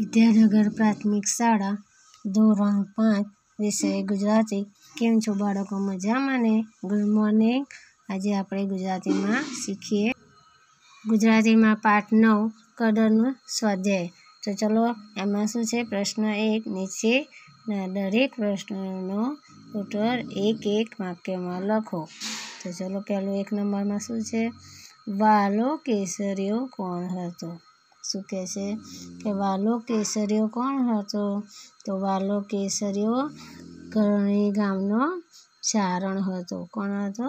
વિદ્યાનગર પ્રાથમિક શાળા ધોરણ પાંચ વિષય ગુજરાતી કેમ છો બાળકો મજામાં ને ગુડ મોર્નિંગ આજે આપણે ગુજરાતીમાં શીખીએ ગુજરાતીમાં પાઠ નવ કદરનું સ્વાધ્યાય તો ચલો એમાં શું છે પ્રશ્ન એક નીચે દરેક પ્રશ્નનો ઉત્તર એક એક વાક્યમાં લખો તો ચલો પહેલું એક નંબરમાં શું છે વાલો કેસરીઓ કોણ હતો શું કહે છે કે વાલો કેસરીયો કોણ હતો તો વાલો કેસરીયો કરણી ગામનો ચારણ હતો કોણ હતો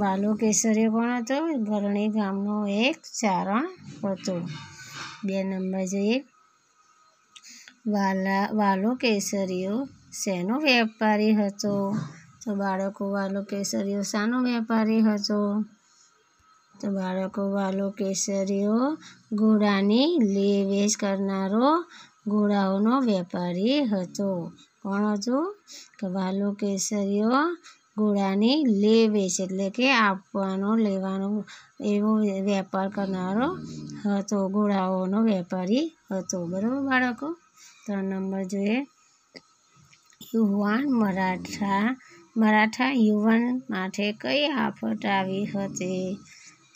વાલો કેસરીયો કોણ હતો ગરણી ગામનો એક ચારણ હતો બે નંબર જોઈએ વાલા વાલો કેસરીયો શેનો વેપારી હતો તો બાળકો વાલો કેસરીઓ શાનો વેપારી હતો તો બાળકો વાલો કેસરીઓ ઘોડાની લે વેચ કરનારો ઘોડાઓનો વેપારી હતો કોણ હતો કે વાલો કેસરીઓ ઘોડાની લે વેચ એટલે કે આપવાનો લેવાનો એવો વેપાર કરનારો હતો ઘોડાઓનો વેપારી હતો બરાબર બાળકો ત્રણ નંબર જોઈએ યુવાન મરાઠા મરાઠા યુવાન માટે કઈ આફત આવી હતી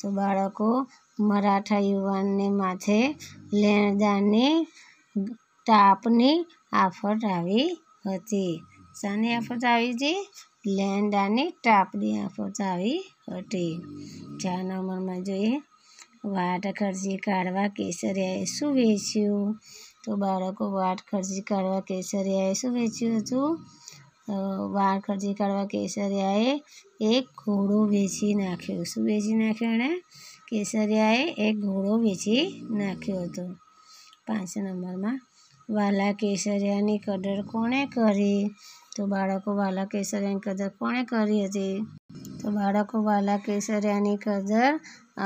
તો બાળકો મરાઠા યુવાનને માથે લેણદારને ટાપની આફત આવી હતી શાની આફત આવી હતી લેણદારની ટાપની આફત આવી હતી ચાર નંબરમાં જોઈએ વાટ ખર્ચી કાઢવા કેસરિયાએ શું વેચ્યું તો બાળકો વાટ ખર્ચી કાઢવા કેસરિયાએ શું વેચ્યું હતું વાળ ખર્ચી કાઢવા કેસરિયાએ એક ઘોડો વેચી નાખ્યો શું વેચી નાખ્યો એણે કેસરિયાએ એક ઘોડો વેચી નાખ્યો હતો પાંચ નંબરમાં વાલા કેસરિયાની કદર કોણે કરી તો બાળકો વાલા કેસરિયાની કદર કોણે કરી હતી તો બાળકો વાલા કેસરિયાની કદર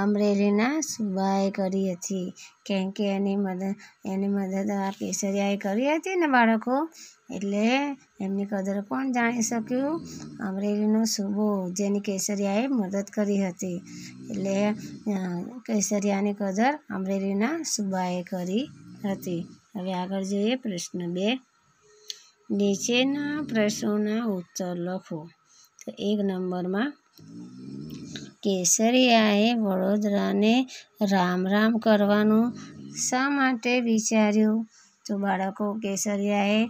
અમરેલીના સુબાએ કરી હતી કેમ કે એની મદદ એની મદદ આ કેસરિયાએ કરી હતી ને બાળકો એટલે એમની કદર કોણ જાણી શક્યું અમરેલીનો સુબો જેની કેસરિયાએ મદદ કરી હતી એટલે કેસરિયાની કદર અમરેલીના સુબાએ કરી હતી હવે આગળ જોઈએ પ્રશ્ન બે નીચેના પ્રશ્નોના ઉત્તર લખો તો એક નંબરમાં કેસરિયાએ વડોદરાને રામ રામ કરવાનું શા માટે વિચાર્યું તો બાળકો કેસરિયાએ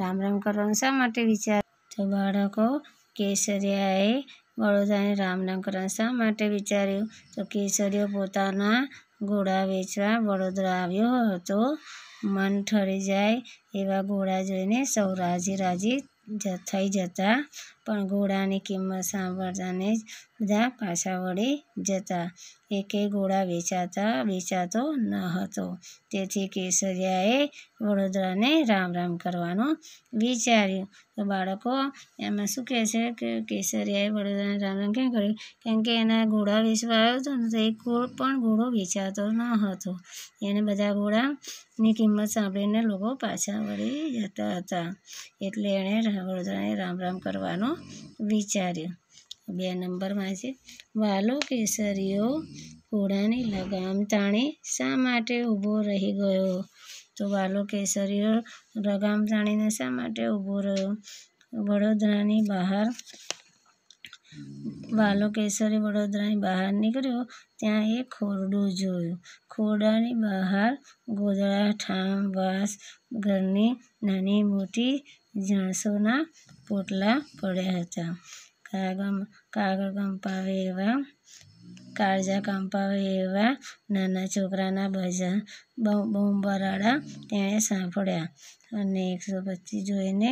રામ રામ કરવાનું શા માટે વિચાર્યું તો બાળકો કેસરિયાએ વડોદરાને રામ રામ કરવાનું શા માટે વિચાર્યું તો કેસરીઓ પોતાના ઘોડા વેચવા વડોદરા આવ્યો હતો મન ઠરી જાય એવા ઘોડા જોઈને સૌ રાજી રાજી થઈ જતા પણ ઘોડાની કિંમત સાંભળતાને જ બધા પાછા વળી જતા એકે ઘોડા વેચાતા વેચાતો ન હતો તેથી કેસરિયાએ વડોદરાને રામ રામ કરવાનું વિચાર્યું તો બાળકો એમાં શું કહે છે કે કેસરિયાએ વડોદરાને રામ રામ કેમ કર્યું કેમ કે એના ઘોડા વેચવા આવ્યો હતો ને તો એ કોઈ પણ ઘોડો વેચાતો ન હતો એને બધા ઘોડાની કિંમત સાંભળીને લોકો પાછા વળી જતા હતા એટલે એણે વડોદરાને રામ રામ કરવાનું વિચાર્યું બે નંબરમાં છે વાલો કેસરીઓ ઘોડાની લગામ તાણે શા માટે ઊભો રહી ગયો તો વાલો કેસરીઓ લગામ તાણીને શા માટે ઊભો રહ્યો વડોદરાની બહાર વાલો કેસરી વડોદરાની બહાર નીકળ્યો ત્યાં એ ખોરડું જોયું ખોરડાની બહાર ગોદડા ઠામ વાસ ઘરની નાની મોટી જાંસુના પોટલા પડ્યા હતા કાગમ કાગળ કંપાવે એવા કાળજા કંપાવે એવા નાના છોકરાના બજા બોમ્બરાડા તેણે સાંભળ્યા અને એકસો પચીસ જોઈને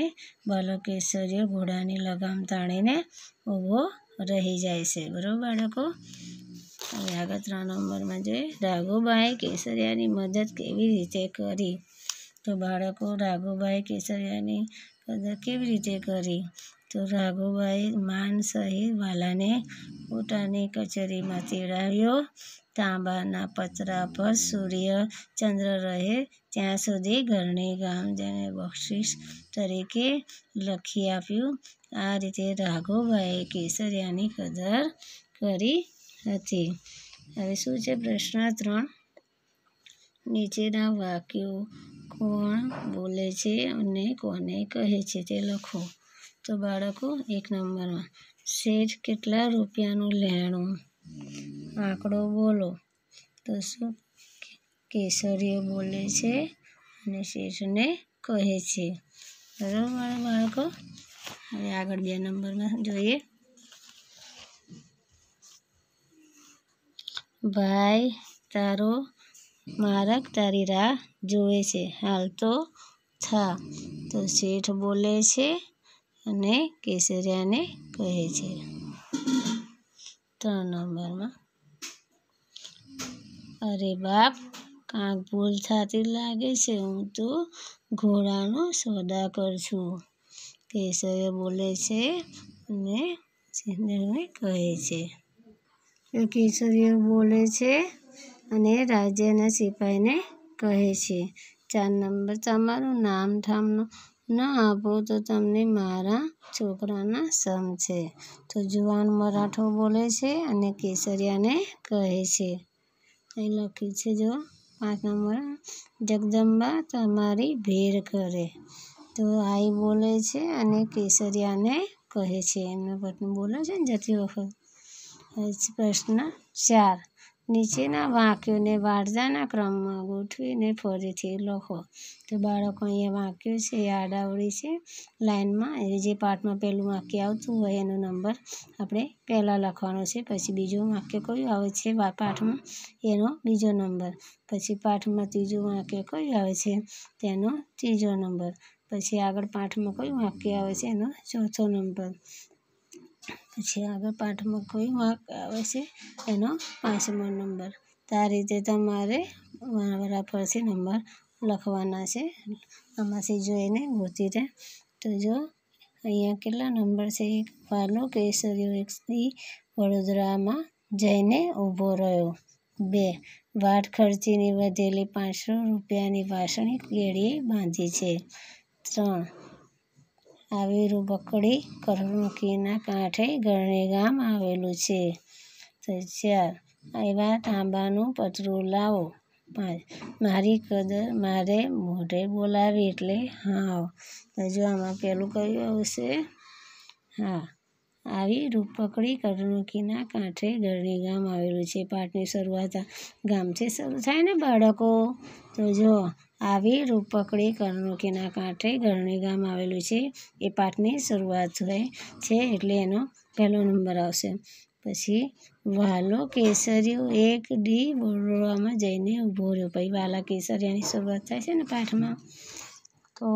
બાલકેશ્વરીઓ ઘોડાની લગામ તાણીને ઊભો રહી જાય છે બરાબર બાળકો હવે આગળ ત્રણ નંબરમાં જોઈએ રાઘુબાએ કેસરિયાની મદદ કેવી રીતે કરી તો બાળકો રાઘુબાઈ કેસરિયાની કદર કેવી રીતે કરી તો રાઘુબાઈ માન સહિત વાલાને પોતાની કચેરીમાં તેડાવ્યો તાંબાના પતરા પર સૂર્ય ચંદ્ર રહે ત્યાં સુધી ઘરની ગામ જેને બક્ષિસ તરીકે લખી આપ્યું આ રીતે રાઘુબાઈએ કેસરિયાની કદર કરી હતી હવે શું છે પ્રશ્ન ત્રણ નીચેના વાક્યો કોણ બોલે છે અને કોને કહે છે તે લખો તો બાળકો એક નંબરમાં શેઠ કેટલા રૂપિયાનું લેણું આંકડો બોલો તો શું કેસરીઓ બોલે છે અને શેઠને કહે છે બરાબર મારા બાળકો હવે આગળ બે નંબરમાં જોઈએ ભાઈ તારો મારક તારી રાહ જુએ છે તો થા તો શેઠ બોલે છે અને કેસરિયાને કહે છે ત્રણ નંબરમાં અરે બાપ કાંક ભૂલ થતી લાગે છે હું તો ઘોડાનો સોદાગર છું કેસરીએ બોલે છે અને સિંદરને કહે છે કેસરીએ બોલે છે અને રાજ્યના સિપાહીને કહે છે ચાર નંબર તમારું નામ ઠામનો ન આપો તો તમને મારા છોકરાના સમ છે તો જુવાન મરાઠો બોલે છે અને કેસરિયાને કહે છે અહીં લખ્યું છે જો પાંચ નંબર જગદંબા તમારી ભેર કરે તો આઈ બોલે છે અને કેસરિયાને કહે છે એમના પત્ની બોલે છે ને જતી વખત પ્રશ્ન ચાર નીચેના વાક્યોને વારજાના ક્રમમાં ગોઠવીને ફરીથી લખો તો બાળકો અહીંયા વાક્યો છે એ આડાવડી છે લાઇનમાં એ જે પાઠમાં પહેલું વાક્ય આવતું હોય એનો નંબર આપણે પહેલાં લખવાનો છે પછી બીજું વાક્ય કયું આવે છે પાઠમાં એનો બીજો નંબર પછી પાઠમાં ત્રીજું વાક્ય કયું આવે છે તેનો ત્રીજો નંબર પછી આગળ પાઠમાં કયું વાક્ય આવે છે એનો ચોથો નંબર પછી આગળ પાઠમાં કોઈ વાંક આવે છે એનો પાંચમો નંબર તો આ રીતે તમારે વાળા પરથી નંબર લખવાના છે આમાંથી જોઈને ગોતીને તો જો અહીંયા કેટલા નંબર છે એક પાલો કેસરીઓ એક વડોદરામાં જઈને ઊભો રહ્યો બે વાટ ખર્ચીની વધેલી પાંચસો રૂપિયાની વાસણી કેળીએ બાંધી છે ત્રણ આવી બકડી કરણકીના કાંઠે ગરણે ગામ આવેલું છે તો ચાર એવા તાંબાનું પતરું લાવો પાંચ મારી કદર મારે મોઢે બોલાવી એટલે હા તો આમાં પહેલું કયું આવશે હા આવી રૂપકડી કરણકીના કાંઠે ગરણી ગામ આવેલું છે પાઠની શરૂઆત ગામથી શરૂ થાય ને બાળકો તો જો આવી રૂપકડી કરણુકીના કાંઠે ગરણી ગામ આવેલું છે એ પાઠની શરૂઆત થાય છે એટલે એનો પહેલો નંબર આવશે પછી વાલો કેસરીઓ એક ડી બોરવામાં જઈને ઊભો રહ્યો પછી વાલા કેસરિયાની શરૂઆત થાય છે ને પાઠમાં તો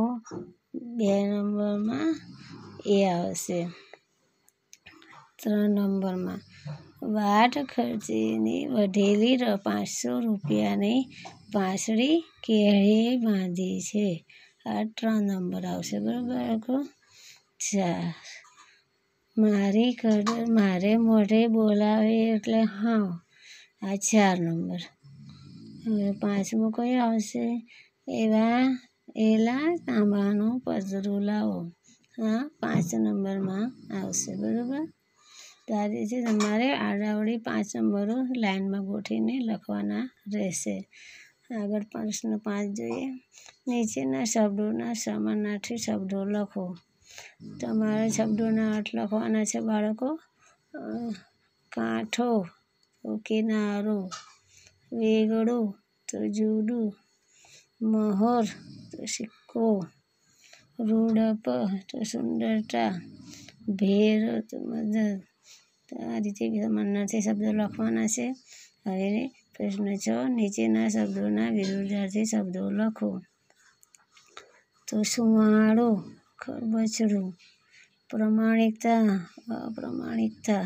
બે નંબરમાં એ આવશે ત્રણ નંબરમાં વાટ ખર્ચીની વધેલી પાંચસો રૂપિયાની પાસળી કેળી બાંધી છે આ ત્રણ નંબર આવશે બરાબર બાળકો ચાર મારી કદર મારે મોઢે બોલાવે એટલે હા આ ચાર નંબર હવે પાંચમો કયો આવશે એવા એલા તાંબાનું પતરું લાવો આ પાંચ નંબરમાં આવશે બરાબર તો આ રીતે તમારે આડાવડી પાંચ નંબરો લાઇનમાં ગોઠવીને લખવાના રહેશે આગળ પ્રશ્ન પાંચ જોઈએ નીચેના શબ્દોના સમાનાર્થી શબ્દો લખો તમારે શબ્દોના અર્થ લખવાના છે બાળકો કાંઠો તો કિનારો વેગળો તો જુડું મહોર તો સિક્કો રૂડપ તો સુંદરતા ભેર તો મદદ તો આ રીતે સમાનાર્થી શબ્દો લખવાના છે હવે પ્રશ્ન છ નીચેના શબ્દોના વિરુદ્ધાર્થી શબ્દો લખો તો સુવાળો બછડું પ્રમાણિકતા અપ્રમાણિકતા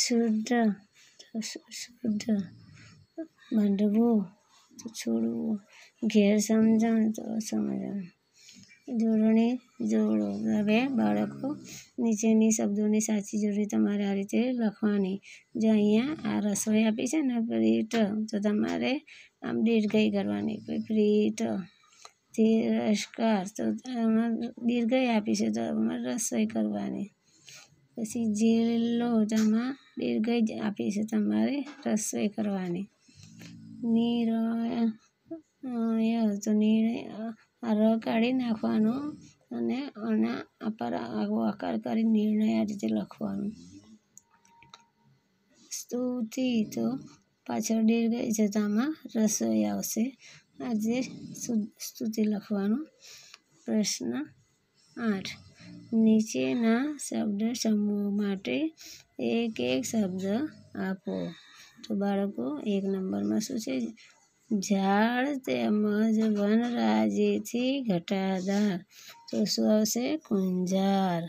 શુદ્ધ શુદ્ધ બંધવું છોડવું ઘેર ગેરસમજણ તો સમજણ જોડણે જોડો હવે બાળકો નીચેની શબ્દોની સાચી જોડી તમારે આ રીતે લખવાની જો અહીંયા આ રસોઈ આપી છે ને ફ્રી તો તમારે આમ દીર્ઘઈ કરવાની ફ્રી તિરસ્કાર તો દીર્ઘઈ આપી છે તો અમારે રસોઈ કરવાની પછી જીલો તેમાં દીર્ઘઈ જ આપી છે તમારે રસોઈ કરવાની નિર્ણય તો નિર્ણય આ ર કાઢી નાખવાનો અને આના આકાર આગો આકાર કરી નિર્ણય આ રીતે લખવાનું સ્તુતિ તો પાછળ દીર્ઘ જતામાં રસોઈ આવશે આજે સ્તુતિ લખવાનો પ્રશ્ન આઠ નીચેના શબ્દ સમૂહ માટે એક એક શબ્દ આપો તો બાળકો એક નંબરમાં શું છે ઝાડ તેમજ વનરાજીથી ઘટાદાર તો શું આવશે કુંજાર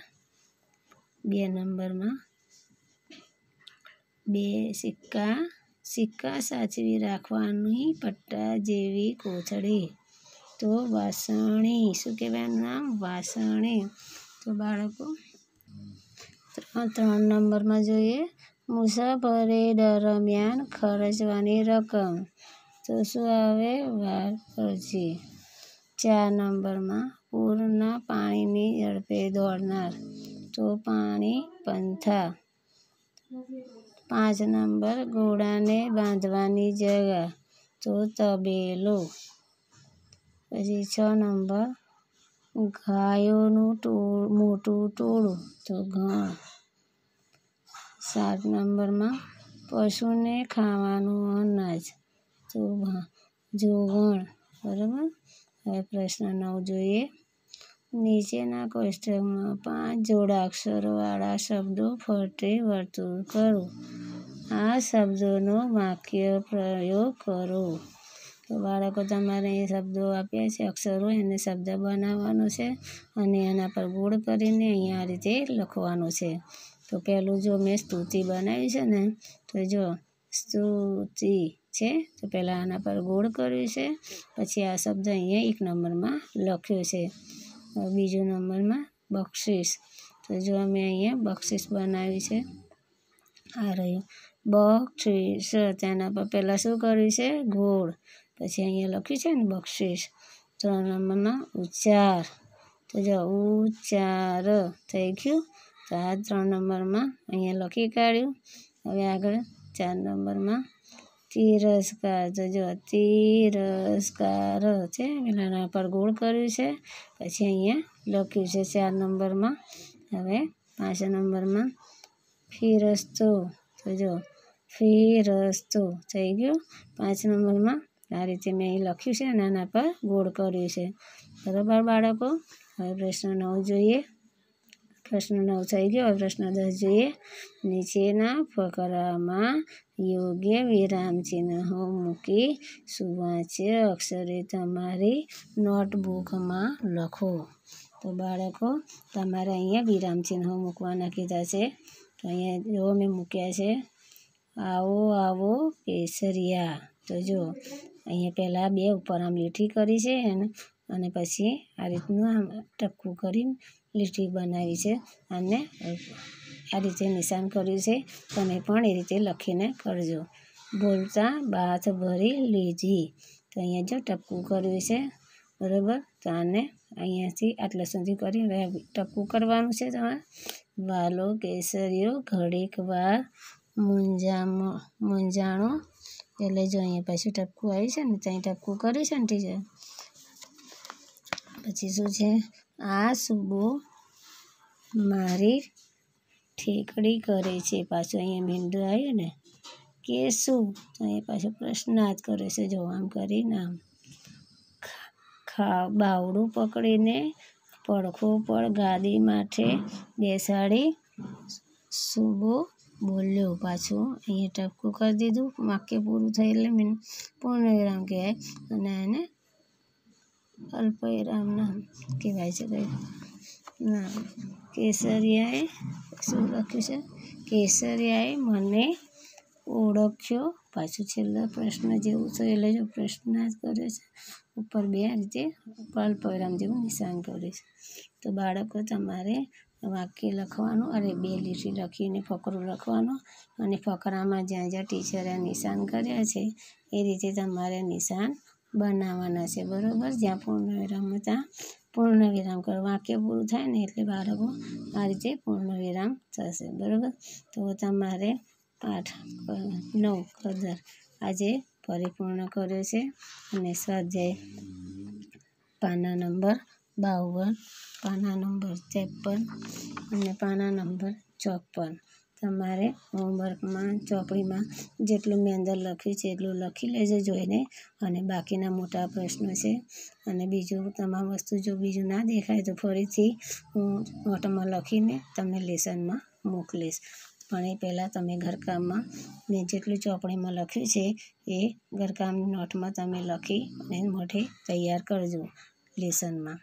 બે નંબરમાં બે સિક્કા સિક્કા સાચવી રાખવાની પટ્ટા જેવી કોથળી તો વાસણી શું કહેવાયનું નામ વાસણી તો બાળકો ત્રણ ત્રણ નંબરમાં જોઈએ મુસાફરી દરમિયાન ખર્ચવાની રકમ તો શું આવે પછી ચાર નંબરમાં પૂરના પાણીની ઝડપે દોડનાર તો પાણી પંથા પાંચ નંબર ઘોડાને બાંધવાની જગા તો તબેલો પછી છ નંબર ગાયોનું ટોળ મોટું ટોળું તો ઘણ સાત નંબરમાં પશુને ખાવાનું અનાજ તો જોવણ બરાબર હવે પ્રશ્ન નવ જોઈએ નીચેના કોષ્ટકમાં પાંચ જોડાક્ષરવાળા શબ્દો ફરતે વર્તુળ કરો આ શબ્દોનો વાક્ય પ્રયોગ કરો તો બાળકો તમારે એ શબ્દો આપ્યા છે અક્ષરો એને શબ્દ બનાવવાનો છે અને એના પર ગોળ કરીને અહીંયા આ રીતે લખવાનું છે તો પહેલું જો મેં સ્તુતિ બનાવી છે ને તો જો સ્તુતિ છે તો પહેલાં આના પર ગોળ કર્યું છે પછી આ શબ્દ અહીંયા એક નંબરમાં લખ્યો છે બીજો નંબરમાં બક્ષિસ તો જો અમે અહીંયા બક્ષિસ બનાવ્યું છે આ રહ્યું બક્ષિસ તેના પર પહેલાં શું કર્યું છે ગોળ પછી અહીંયા લખ્યું છે ને બક્ષિસ ત્રણ નંબરમાં ઉચ્ચાર તો જો ઉચ્ચાર થઈ ગયું તો આ ત્રણ નંબરમાં અહીંયા લખી કાઢ્યું હવે આગળ ચાર નંબરમાં તિરસ્કાર જોજો તિરસ્કાર છે એના પર ગોળ કર્યું છે પછી અહીંયા લખ્યું છે ચાર નંબરમાં હવે પાંચ નંબરમાં ફિરસ્તો જોજો ફિરસ્તો થઈ ગયો પાંચ નંબરમાં આ રીતે મેં અહીં લખ્યું છે નાના પર ગોળ કર્યું છે બરાબર બાળકો હવે પ્રશ્ન નવ જોઈએ પ્રશ્ન નવ થઈ ગયો પ્રશ્ન દસ જોઈએ નીચેના ફકરામાં યોગ્ય વિરામ ચિહ્નો મૂકી સુવાચ્ય અક્ષરે તમારી નોટબુકમાં લખો તો બાળકો તમારે અહીંયા વિરામ ચિહ્નો મૂકવાના કીધા છે તો અહીંયા જો મેં મૂક્યા છે આવો આવો કેસરિયા તો જો અહીંયા પહેલાં બે ઉપર આમ લીટી કરી છે અને પછી આ રીતનું આમ ટપકું કરીને લીટી બનાવી છે આમ ને આ રીતે નિશાન કરી છે તો મે પણ આ રીતે લખીને કરજો ભૂલચા બાથ ભરી લેજી તો અહીંયા જો ટપકુ કર્યું છે બરોબર ચાને અહીંયાથી આટલા સુધી કરી ટપકુ કરવાનું છે તમારું માલો કેસરિયો ઘડીક વા મુંજા મુંજાણો એટલે જો અહીંયા પછી ટપકુ આવી છે ને ત્યાં ટપકુ કરી છે ને તે પછી શું છે આ સૂબો મારી ઠેકડી કરે છે પાછું અહીંયા બિંદુ આવ્યું ને કે શું તો એ પાછો પ્રશ્નાર્થ કરે છે જો આમ કરીને આમ ખા બાવડું પકડીને પડખું પર ગાદી માથે બેસાડી સૂબો બોલ્યો પાછું અહીંયા ટપકું કરી દીધું વાક્ય પૂરું થઈ એટલે મીન પૂર્ણવિરામ કહેવાય અને એને અલ્પવિરામ નામ કહેવાય છે કંઈ નામ કેસરિયાએ શું લખ્યું છે કેસરિયાએ મને ઓળખ્યો પાછું છેલ્લો પ્રશ્ન જેવું છે એટલે જો પ્રશ્ન જ કર્યો છે ઉપર બે રીતે અલ્પવિરામ જેવું નિશાન કર્યું છે તો બાળકો તમારે વાક્ય લખવાનું અરે બે લીટી લખીને ફકરું લખવાનું અને ફકરામાં જ્યાં જ્યાં ટીચરે નિશાન કર્યા છે એ રીતે તમારે નિશાન બનાવવાના છે બરાબર જ્યાં પૂર્ણ વિરામ ત્યાં પૂર્ણ વિરામ કરો વાક્ય પૂરું થાય ને એટલે બાળકો આ રીતે પૂર્ણ વિરામ થશે બરાબર તો તમારે પાઠ નવ કદર આજે પરિપૂર્ણ કર્યો છે અને સ્વાધ્યાય પાના નંબર બાવન પાના નંબર ત્રેપન અને પાના નંબર ચોપન તમારે હોમવર્કમાં ચોપડીમાં જેટલું મેં અંદર લખ્યું છે એટલું લખી લેજો જોઈને અને બાકીના મોટા પ્રશ્નો છે અને બીજું તમામ વસ્તુ જો બીજું ના દેખાય તો ફરીથી હું નોટમાં લખીને તમને લેસનમાં મોકલીશ પણ એ પહેલાં તમે ઘરકામમાં મેં જેટલું ચોપડીમાં લખ્યું છે એ ઘરકામની નોટમાં તમે લખી અને મોઢે તૈયાર કરજો લેસનમાં